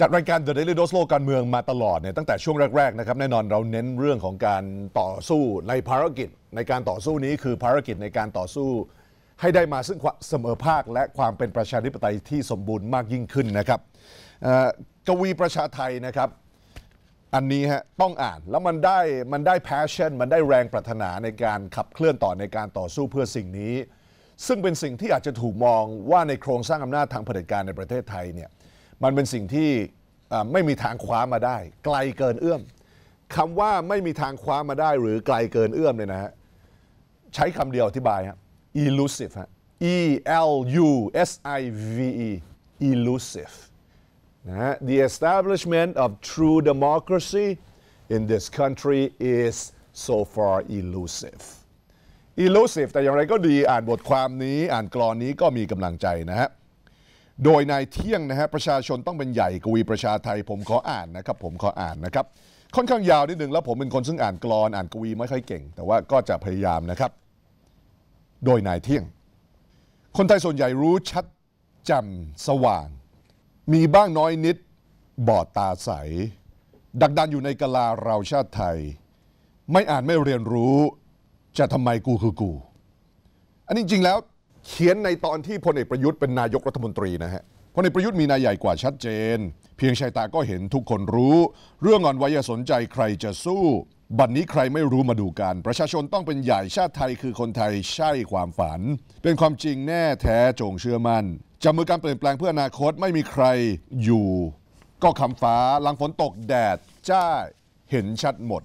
จัดรายการ The Daily Dose โลกการเมืองมาตลอดเนี่ยตั้งแต่ช่วงแรกๆนะครับแน่นอนเราเน้นเรื่องของการต่อสู้ในภารกิจในการต่อสู้นี้คือภารกิจในการต่อสู้ให้ได้มาซึ่งความเสมอภาคและความเป็นประชาธิปไตยที่สมบูรณ์มากยิ่งขึ้นนะครับกวีประชาไทยนะครับอันนี้ฮะต้องอ่านแล้วมันได้มันได้แพชชั่น มันได้แรงปรารถนาในการขับเคลื่อนต่อในการต่อสู้เพื่อสิ่งนี้ ซึ่งเป็นสิ่งที่อาจจะถูกมองว่าในโครงสร้างอำนาจทางเผด็จการในประเทศไทยเนี่ยมันเป็นสิ่งที่ไม่มีทางคว้ามาได้ ไกลเกินเอื้อมคำว่าไม่มีทางคว้ามาได้หรือไกลเกินเอื้อมเนี่ยนะฮะใช้คำเดียวอธิบายฮะ elusive ฮะ e l u s i v e elusive นะ the establishment of true democracy in this country is so far elusive elusive แต่อย่างไรก็ดีอ่านบทความนี้อ่านกรอนนี้ก็มีกำลังใจนะฮะโดยนายเที่ยงนะฮะประชาชนต้องเป็นใหญ่กวีประชาไทยผมขออ่านนะครับ ผมขออ่านนะครับ ค่อนข้างยาวนิดนึงแล้วผมเป็นคนซึ่งอ่านกรอนอ่านกวี ไม่ค่อยเก่ง แต่ว่าก็จะพยายามนะครับ โดยนายเที่ยง คนไทยส่วนใหญ่รู้ชัดจำสว่าง มีบ้างน้อยนิดบอดตาใส ดักดันอยู่ในกลาเราชาติไทย ไม่อ่านไม่เรียนรู้จะทำไมกูคือกู อันนี้จริงแล้วเขียนในตอนที่พลเอกประยุทธ์เป็นนายกรัฐมนตรีนะฮะ พลเอกประยุทธ์มีนายใหญ่กว่าชัดเจน เพียงชายตาก็เห็นทุกคนรู้ เรื่องอ่อนวัยสนใจใครจะสู้ บัดนนี้ใครไม่รู้มาดูกันประชาชนต้องเป็นใหญ่ชาติไทยคือคนไทยใช่ความฝัน เป็นความจริงแน่แท้จงเชื่อมัน่นจะมือการเปลี่ยนแปลงเพื่ออนาคตไม่มีใครอยู่ ก็คำฟ้าลังฝนตกแดดจ้าเห็นชัดหมด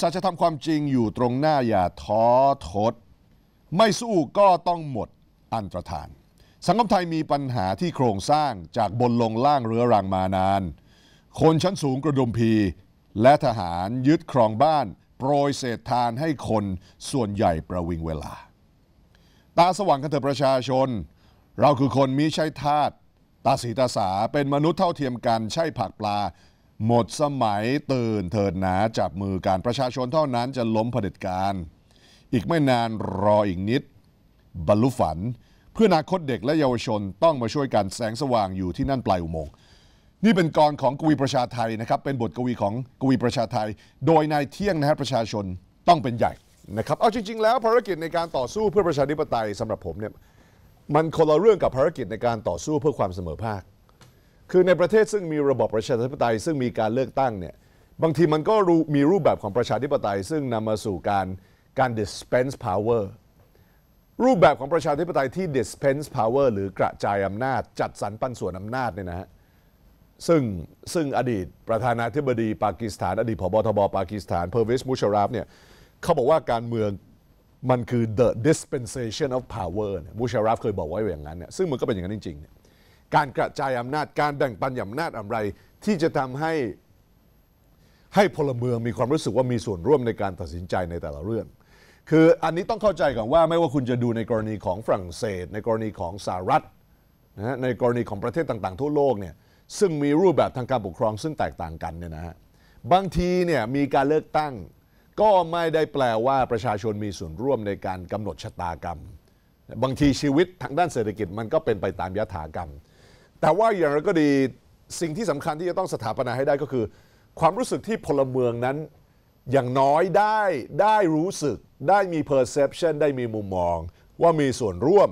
สัจธรรมความจริงอยู่ตรงหน้าอย่าท้อทดไม่สู้ก็ต้องหมดอันตรธาน สังคมไทยมีปัญหาที่โครงสร้างจากบนลงล่างเรื้อรังมานาน คนชั้นสูงกระดุมพี และทหารยึดครองบ้าน โปรยเศษทานให้คนส่วนใหญ่ประวิงเวลา ตาสว่างกันเถอะประชาชน เราคือคนมิใช่ทาสตาสีตาสาเป็นมนุษย์เท่าเทียมกันใช่ผักปลา หมดสมัยตื่นเถิดหนาจับมือการประชาชนเท่านั้นจะล้มเผด็จการอีกไม่นานรออีกนิดบรรลุฝัน เพื่อนาคตเด็กและเยาวชนต้องมาช่วยกันแสงสว่างอยู่ที่นั่นปลายอุโมงค์นี่เป็นกรของกวีประชาไทยนะครับ เป็นบทกวีของกวีประชาไทย โดยนายเที่ยงนะฮะประชาชนต้องเป็นใหญ่นะครับ เอาจริงๆ แล้วภารกิจในการต่อสู้เพื่อประชาธิปไตยสำหรับผมเนี่ยมันคนละเรื่องกับภารกิจในการต่อสู้เพื่อความเสมอภาคคือในประเทศซึ่งมีระบบประชาธิปไตยซึ่งมีการเลือกตั้งเนี่ยบางทีมันก็มีรูปแบบของประชาธิปไตย ซึ่งนำมาสู่การการ dispense power รูปแบบของประชาธิปไตยที่ dispense power หรือกระจายอำนาจ จัดสรรปันส่วนอำนาจเนี่ยนะฮะ ซึ่งซึ่งอดีต ประธานาธิบดีปากีสถาน อดีตผบทบปากีสถานเพอร์วิสมูชาราฟเนี่ยเขาบอกว่าการเมืองมันคือ the dispensation of power มูชาราฟเคยบอกไว้อย่างนั้นเนี่ยซึ่งมันก็เป็นอย่างนั้นจริง ๆ การกระจายอำนาจการแบ่งปันอำนาจอะไรที่จะทำให้ให้พลเมืองมีความรู้สึกว่ามีส่วนร่วมในการตัดสินใจในแต่ละเรื่องคืออันนี้ต้องเข้าใจก่อนว่าไม่ว่าคุณจะดูในกรณีของฝรั่งเศส ในกรณีของสหรัฐนะฮะในกรณีของประเทศต่างๆทั่วโลกเนี่ยซึ่งมีรูปแบบทางการปกครอง ซึ่งแตกต่างกันเนี่ยนะฮะบางทีเนี่ยมีการเลือกตั้ง ก็ไม่ได้แปลว่าประชาชนมีส่วนร่วมในการกำหนดชะตากรรม บางทีชีวิตทางด้านเศรษฐกิจมันก็เป็นไปตามยถากรรม แต่ว่าอย่างไรก็ดีสิ่งที่สำคัญที่จะต้องสถาปนาให้ได้ก็คือ ความรู้สึกที่พลเมืองนั้นอย่างน้อยได้ได้รู้สึกได้มี perception ได้มีมุมมองว่ามีส่วนร่วม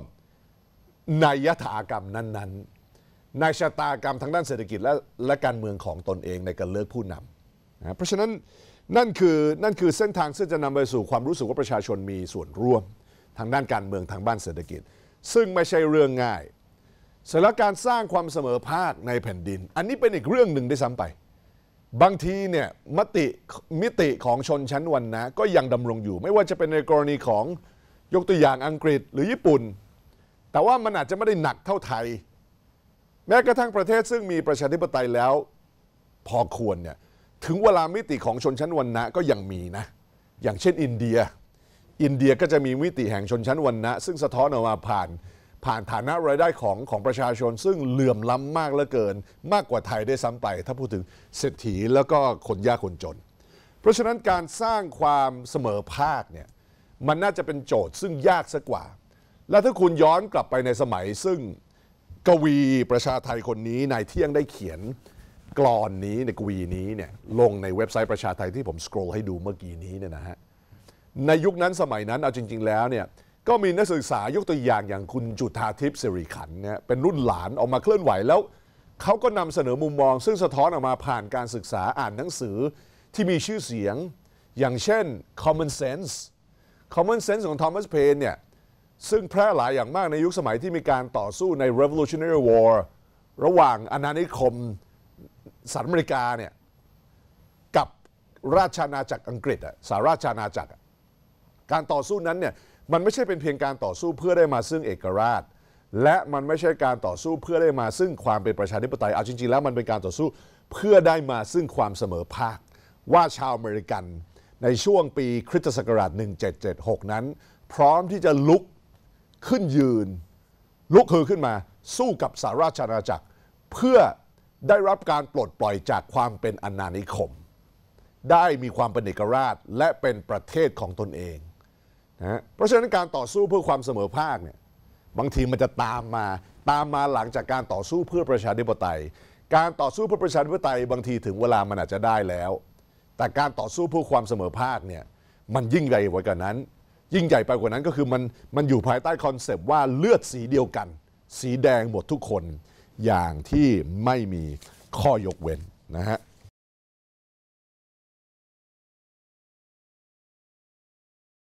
ในยถากรรมนั้น ๆ ในชะตากรรมทางด้านเศรษฐกิจและและการเมืองของตนเองในการเลือกผู้นำนะเพราะฉะนั้นนั่นคือนั่นคือเส้นทางที่จะนำไปสู่ความรู้สึกว่าประชาชนมีส่วนร่วมทางด้านการเมืองทางบ้านเศรษฐกิจ ซึ่งไม่ใช่เรื่องง่ายสถานการสร้างความเสมอภาคในแผ่นดิน อันนี้เป็นอีกเรื่องหนึ่งได้ซ้ำไปบางทีเนี่ยมติมิติของชนชั้นวันนะก็ยังดำรงอยู่ ไม่ว่าจะเป็นในกรณีของยกตัวอย่างอังกฤษหรือญี่ปุ่น แต่ว่ามันอาจจะไม่ได้หนักเท่าไทย แม้กระทั่งประเทศซึ่งมีประชาธิปไตยแล้วพอควรเนี่ยถึงเวลามิติของชนชั้นวันนะก็ยังมีนะอย่างเช่นอินเดีย อินเดียก็จะมีมิติแห่งชนชั้นวันนะซึ่งสะท้อนออกมาผ่านผ่านฐานะรายได้ของของประชาชนซึ่งเหลื่อมล้ำมากเหลือเกินมากกว่าไทยได้ซ้ำไปถ้าพูดถึงเศรษฐีแล้วก็คนยากคนจน เพราะฉะนั้นการสร้างความเสมอภาคเนี่ยมันน่าจะเป็นโจทย์ซึ่งยากซะกว่า และถ้าคุณย้อนกลับไปในสมัยซึ่งกวีประชาไทยคนนี้นายเที่ยงได้เขียนกรอนนี้ในกวีนี้เนี่ยลงในเว็บไซต์ประชาไทยที่ผมสครอลให้ดูเมื่อกี้นี้เนี่ยนะฮะในยุคนั้นสมัยนั้นเอาจริง ๆแล้วเนี่ยก็มีนักศึกษายกตัวอย่างอย่างคุณจุธาทิพย์สิริขันเนี่ยเป็นรุ่นหลานออกมาเคลื่อนไหวแล้วเขาก็นำเสนอมุมมอง ซึ่งสะท้อนออกมาผ่านการศึกษาอ่านหนังสือที่มีชื่อเสียงอย่างเช่น common sense common sense ของ Thomas Paine เนี่ยซึ่งแพร่หลายอย่างมากในยุคสมัยที่มีการต่อสู้ใน revolutionary war ระหว่างอาณานิคมสหรัฐอเมริกาเนี่ยกับราชอาณาจักรอังกฤษอะสหราชอาณาจักรการต่อสู้นั้นเนี่ยมันไม่ใช่เป็นเพียงการต่อสู้เพื่อได้มาซึ่งเอกราช และมันไม่ใช่การต่อสู้เพื่อได้มาซึ่งความเป็นประชาธิปไตยเอาจริงๆแล้วมันเป็นการต่อสู้เพื่อได้มาซึ่งความเสมอภาคว่าชาวอเมริกันในช่วงปีคริสตศักราช 1776 นั้น พร้อมที่จะลุกขึ้นยืน ลุกฮือขึ้นมาสู้กับสาราชอาณาจักร เพื่อได้รับการปลดปล่อยจากความเป็นอนานิคม ได้มีความเป็นเอกราชและเป็นประเทศของตนเองนะเพราะฉะนั้นการต่อสู้เพื่อความเสมอภาคเนี่ยบางทีมันจะตามมา ตามมาหลังจากการต่อสู้เพื่อประชาธิปไตย การต่อสู้เพื่อประชาธิปไตยบางทีถึงเวลามันอาจจะได้แล้ว แต่การต่อสู้เพื่อความเสมอภาคเนี่ยมันยิ่งใหญ่กว่านั้นยิ่งใหญ่ไปกว่านั้นก็คือมันมันอยู่ภายใต้คอนเซปต์ว่าเลือดสีเดียวกันสีแดงหมดทุกคนอย่างที่ไม่มีข้อยกเว้นนะฮะ